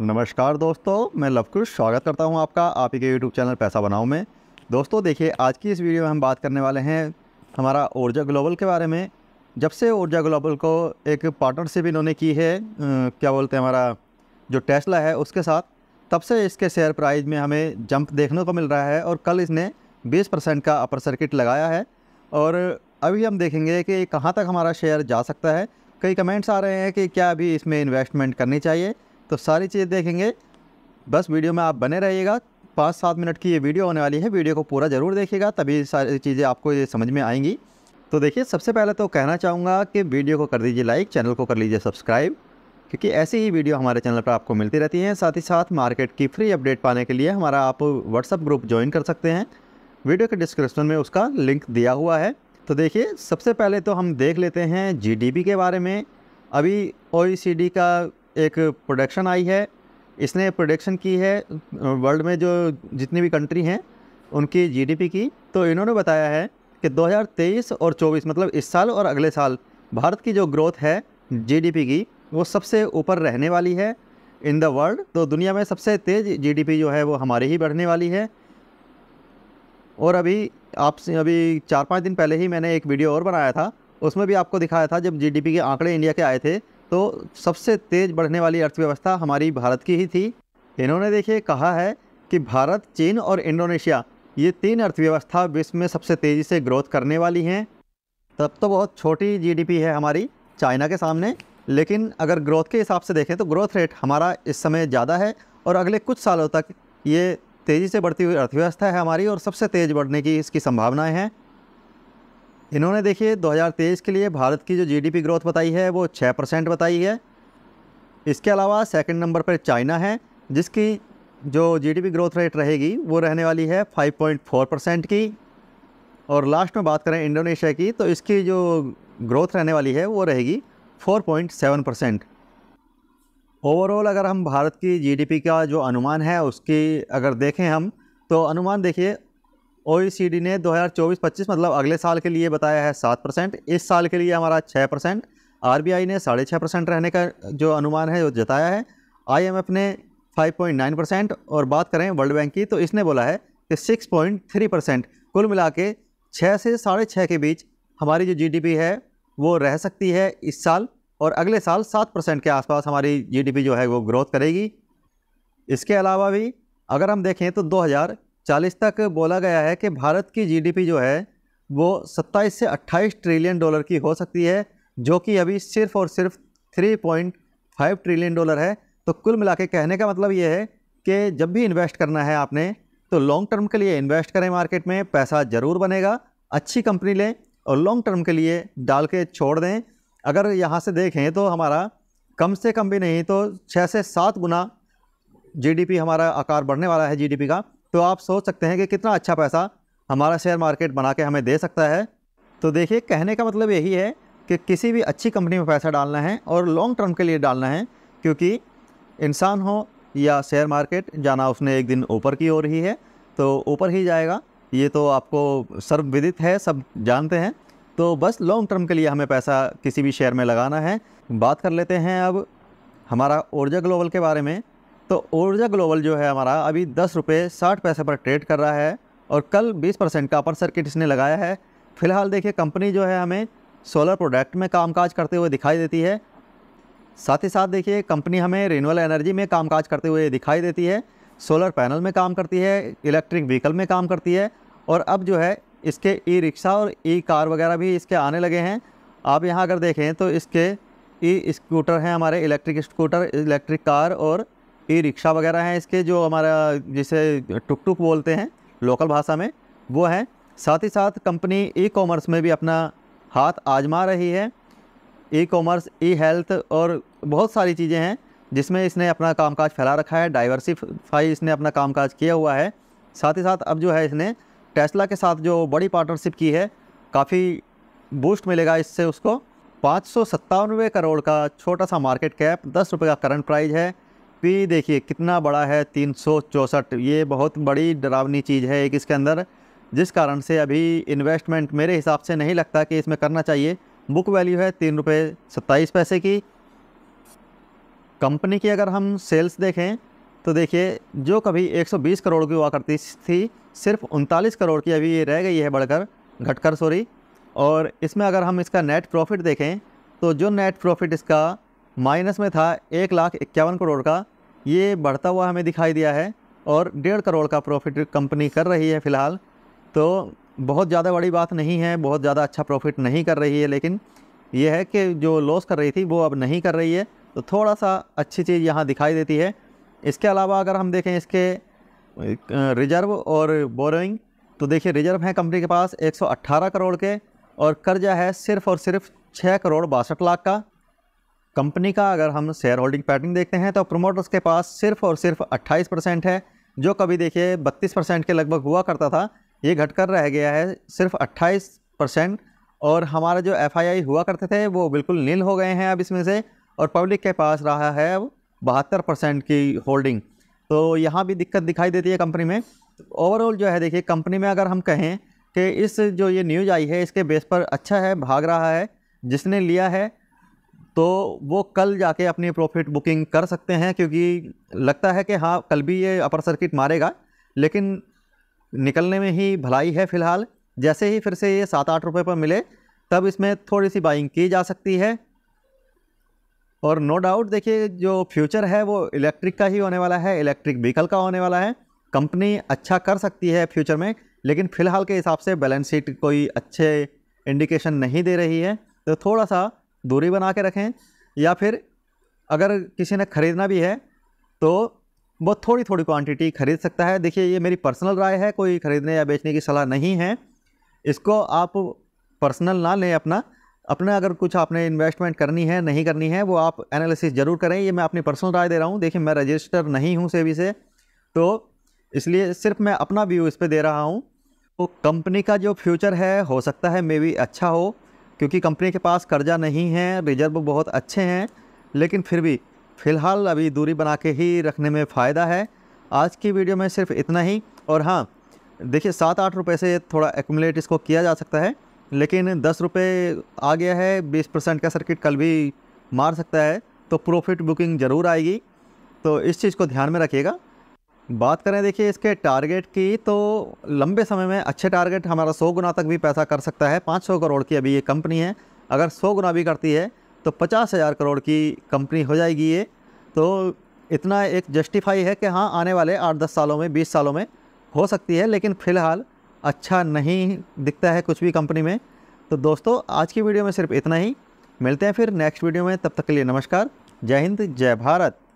नमस्कार दोस्तों मैं लवकुश स्वागत करता हूं आपका आप ही के यूट्यूब चैनल पैसा बनाओ में दोस्तों देखिए आज की इस वीडियो में हम बात करने वाले हैं हमारा ऊर्जा ग्लोबल के बारे में जब से ऊर्जा ग्लोबल को एक पार्टनरशिप इन्होंने की है क्या बोलते हैं हमारा जो टेस्ला है उसके साथ तब से इसके शेयर प्राइस में हमें जंप देखने को मिल रहा है और कल इसने बीस परसेंट का अपर सर्किट लगाया है और अभी हम देखेंगे कि कहाँ तक हमारा शेयर जा सकता है कई कमेंट्स आ रहे हैं कि क्या अभी इसमें इन्वेस्टमेंट करनी चाहिए तो सारी चीज़ें देखेंगे बस वीडियो में आप बने रहिएगा पाँच सात मिनट की ये वीडियो होने वाली है वीडियो को पूरा ज़रूर देखिएगा तभी सारी चीज़ें आपको ये समझ में आएंगी तो देखिए सबसे पहले तो कहना चाहूँगा कि वीडियो को कर दीजिए लाइक चैनल को कर लीजिए सब्सक्राइब क्योंकि ऐसी ही वीडियो हमारे चैनल पर आपको मिलती रहती हैं साथ ही साथ मार्केट की फ्री अपडेट पाने के लिए हमारा आप व्हाट्सअप ग्रुप ज्वाइन कर सकते हैं वीडियो के डिस्क्रिप्शन में उसका लिंक दिया हुआ है तो देखिए सबसे पहले तो हम देख लेते हैं जी के बारे में अभी ओ e का एक प्रोडक्शन आई है इसने प्रोडक्शन की है वर्ल्ड में जो जितनी भी कंट्री हैं उनकी जीडीपी की तो इन्होंने बताया है कि 2023 और 24 मतलब इस साल और अगले साल भारत की जो ग्रोथ है जीडीपी की वो सबसे ऊपर रहने वाली है इन द वर्ल्ड तो दुनिया में सबसे तेज़ जीडीपी जो है वो हमारे ही बढ़ने वाली है और अभी आपसे अभी चार पाँच दिन पहले ही मैंने एक वीडियो और बनाया था उसमें भी आपको दिखाया था जब जीडीपी के आंकड़े इंडिया के आए थे तो सबसे तेज़ बढ़ने वाली अर्थव्यवस्था हमारी भारत की ही थी इन्होंने देखिए कहा है कि भारत चीन और इंडोनेशिया ये तीन अर्थव्यवस्था विश्व में सबसे तेज़ी से ग्रोथ करने वाली हैं तब तो बहुत छोटी जीडीपी है हमारी चाइना के सामने लेकिन अगर ग्रोथ के हिसाब से देखें तो ग्रोथ रेट हमारा इस समय ज़्यादा है और अगले कुछ सालों तक ये तेज़ी से बढ़ती हुई अर्थव्यवस्था है हमारी और सबसे तेज़ बढ़ने की इसकी संभावनाएं हैं इन्होंने देखिए 2023 के लिए भारत की जो जीडीपी ग्रोथ बताई है वो 6 परसेंट बताई है इसके अलावा सेकंड नंबर पर चाइना है जिसकी जो जीडीपी ग्रोथ रेट रहेगी वो रहने वाली है 5.4 परसेंट की और लास्ट में बात करें इंडोनेशिया की तो इसकी जो ग्रोथ रहने वाली है वो रहेगी फोर परसेंट ओवरऑल अगर हम भारत की जी का जो अनुमान है उसकी अगर देखें हम तो अनुमान देखिए ओईसीडी ने 2024-25 मतलब अगले साल के लिए बताया है सात परसेंट इस साल के लिए हमारा छः परसेंट आर ने साढ़े छः परसेंट रहने का जो अनुमान है वो जताया है आई ने फाइव परसेंट और बात करें वर्ल्ड बैंक की तो इसने बोला है कि सिक्स परसेंट कुल मिला के छः से साढ़े छः के बीच हमारी जो जी है वो रह सकती है इस साल और अगले साल सात परसेंट के आसपास हमारी जीडीपी जो है वो ग्रोथ करेगी इसके अलावा भी अगर हम देखें तो चालीस तक बोला गया है कि भारत की जीडीपी जो है वो 27 से 28 ट्रिलियन डॉलर की हो सकती है जो कि अभी सिर्फ और सिर्फ 3.5 ट्रिलियन डॉलर है तो कुल मिला के कहने का मतलब ये है कि जब भी इन्वेस्ट करना है आपने तो लॉन्ग टर्म के लिए इन्वेस्ट करें मार्केट में पैसा ज़रूर बनेगा अच्छी कंपनी लें और लॉन्ग टर्म के लिए डाल के छोड़ दें अगर यहाँ से देखें तो हमारा कम से कम भी नहीं तो छः से सात गुना जीडीपी हमारा आकार बढ़ने वाला है जीडीपी का तो आप सोच सकते हैं कि कितना अच्छा पैसा हमारा शेयर मार्केट बना के हमें दे सकता है तो देखिए कहने का मतलब यही है कि किसी भी अच्छी कंपनी में पैसा डालना है और लॉन्ग टर्म के लिए डालना है क्योंकि इंसान हो या शेयर मार्केट जाना उसने एक दिन ऊपर की हो रही है तो ऊपर ही जाएगा ये तो आपको सर्वविदित है सब जानते हैं तो बस लॉन्ग टर्म के लिए हमें पैसा किसी भी शेयर में लगाना है बात कर लेते हैं अब हमारा ऊर्जा ग्लोबल के बारे में तो ऊर्जा ग्लोबल जो है हमारा अभी दस रुपये साठ पैसे पर ट्रेड कर रहा है और कल बीस परसेंट का अपर सर्किट इसने लगाया है फिलहाल देखिए कंपनी जो है हमें सोलर प्रोडक्ट में कामकाज करते हुए दिखाई देती है साथ ही साथ देखिए कंपनी हमें रिनल एनर्जी में कामकाज करते हुए दिखाई देती है सोलर पैनल में काम करती है इलेक्ट्रिक व्हीकल में काम करती है और अब जो है इसके ई रिक्शा और ई कार वगैरह भी इसके आने लगे हैं आप यहाँ अगर देखें तो इसके ई स्कूटर हैं हमारे इलेक्ट्रिक स्कूटर इलेक्ट्रिक कार और ई रिक्शा वगैरह हैं इसके जो हमारा जिसे टुक टुक बोलते हैं लोकल भाषा में वो हैं साथ ही साथ कंपनी ई कॉमर्स में भी अपना हाथ आजमा रही है ई कॉमर्स ई हेल्थ और बहुत सारी चीज़ें हैं जिसमें इसने अपना कामकाज फैला रखा है डाइवर्सिफाई इसने अपना कामकाज किया हुआ है साथ ही साथ अब जो है इसने टेस्ला के साथ जो बड़ी पार्टनरशिप की है काफ़ी बूस्ट मिलेगा इससे उसको पाँच करोड़ का छोटा सा मार्केट कैप दस रुपये का करंट प्राइज है पी देखिए कितना बड़ा है तीन ये बहुत बड़ी डरावनी चीज़ है एक इसके अंदर जिस कारण से अभी इन्वेस्टमेंट मेरे हिसाब से नहीं लगता कि इसमें करना चाहिए बुक वैल्यू है तीन रुपये सत्ताईस पैसे की कंपनी की अगर हम सेल्स देखें तो देखिए जो कभी 120 करोड़ की हुआ करती थी सिर्फ उनतालीस करोड़ की अभी ये रह गई है बढ़कर घटकर सॉरी और इसमें अगर हम इसका नेट प्रॉफिट देखें तो जो नेट प्रॉफिट इसका माइनस में था एक लाख इक्यावन करोड़ का ये बढ़ता हुआ हमें दिखाई दिया है और डेढ़ करोड़ का प्रॉफिट कंपनी कर रही है फ़िलहाल तो बहुत ज़्यादा बड़ी बात नहीं है बहुत ज़्यादा अच्छा प्रॉफिट नहीं कर रही है लेकिन यह है कि जो लॉस कर रही थी वो अब नहीं कर रही है तो थोड़ा सा अच्छी चीज़ यहाँ दिखाई देती है इसके अलावा अगर हम देखें इसके रिजर्व और बोरोइंग तो देखिए रिजर्व हैं कंपनी के पास 118 करोड़ के और कर्जा है सिर्फ़ और सिर्फ 6 करोड़ बासठ लाख का कंपनी का अगर हम शेयर होल्डिंग पैटर्न देखते हैं तो प्रोमोटर्स के पास सिर्फ और सिर्फ 28 परसेंट है जो कभी देखिए 32 परसेंट के लगभग हुआ करता था ये घटकर रह गया है सिर्फ 28 परसेंट और हमारा जो एफ हुआ करते थे वो बिल्कुल नील हो गए हैं अब इसमें से और पब्लिक के पास रहा है अब बहत्तर परसेंट की होल्डिंग तो यहाँ भी दिक्कत दिखाई देती है कंपनी में ओवरऑल जो है देखिए कंपनी में अगर हम कहें कि इस जो ये न्यूज़ आई है इसके बेस पर अच्छा है भाग रहा है जिसने लिया है तो वो कल जाके अपनी प्रॉफिट बुकिंग कर सकते हैं क्योंकि लगता है कि हाँ कल भी ये अपर सर्किट मारेगा लेकिन निकलने में ही भलाई है फ़िलहाल जैसे ही फिर से ये सात आठ रुपये पर मिले तब इसमें थोड़ी सी बाइंग की जा सकती है और नो डाउट देखिए जो फ्यूचर है वो इलेक्ट्रिक का ही होने वाला है इलेक्ट्रिक व्हीकल का होने वाला है कंपनी अच्छा कर सकती है फ्यूचर में लेकिन फ़िलहाल के हिसाब से बैलेंस शीट कोई अच्छे इंडिकेशन नहीं दे रही है तो थोड़ा सा दूरी बना के रखें या फिर अगर किसी ने ख़रीदना भी है तो वो थोड़ी थोड़ी क्वांटिटी ख़रीद सकता है देखिए ये मेरी पर्सनल राय है कोई ख़रीदने या बेचने की सलाह नहीं है इसको आप पर्सनल ना लें अपना अपना अगर कुछ आपने इन्वेस्टमेंट करनी है नहीं करनी है वो आप एनालिसिस ज़रूर करें ये मैं अपनी पर्सनल राय दे रहा हूँ देखिए मैं रजिस्टर नहीं हूँ सेवी से तो इसलिए सिर्फ मैं अपना व्यू इस पर दे रहा हूँ तो कंपनी का जो फ्यूचर है हो सकता है मे बी अच्छा हो क्योंकि कंपनी के पास कर्जा नहीं है रिजर्व बहुत अच्छे हैं लेकिन फिर भी फ़िलहाल अभी दूरी बना के ही रखने में फ़ायदा है आज की वीडियो में सिर्फ इतना ही और हाँ देखिए सात आठ रुपये से थोड़ा एकमुलेट इसको किया जा सकता है लेकिन दस रुपये आ गया है बीस परसेंट का सर्किट कल भी मार सकता है तो प्रॉफिट बुकिंग ज़रूर आएगी तो इस चीज़ को ध्यान में रखिएगा बात करें देखिए इसके टारगेट की तो लंबे समय में अच्छे टारगेट हमारा सौ गुना तक भी पैसा कर सकता है पाँच सौ करोड़ की अभी ये कंपनी है अगर सौ गुना भी करती है तो पचास हज़ार करोड़ की कंपनी हो जाएगी ये तो इतना एक जस्टिफाई है कि हाँ आने वाले आठ दस सालों में बीस सालों में हो सकती है लेकिन फ़िलहाल अच्छा नहीं दिखता है कुछ भी कंपनी में तो दोस्तों आज की वीडियो में सिर्फ इतना ही मिलते हैं फिर नेक्स्ट वीडियो में तब तक के लिए नमस्कार जय हिंद जय भारत